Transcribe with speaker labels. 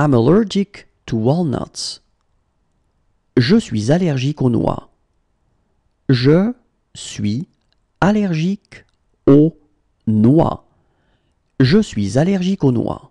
Speaker 1: I'm allergic to walnuts. Je suis allergique aux noix. Je suis allergique aux noix. Je suis allergique aux noix.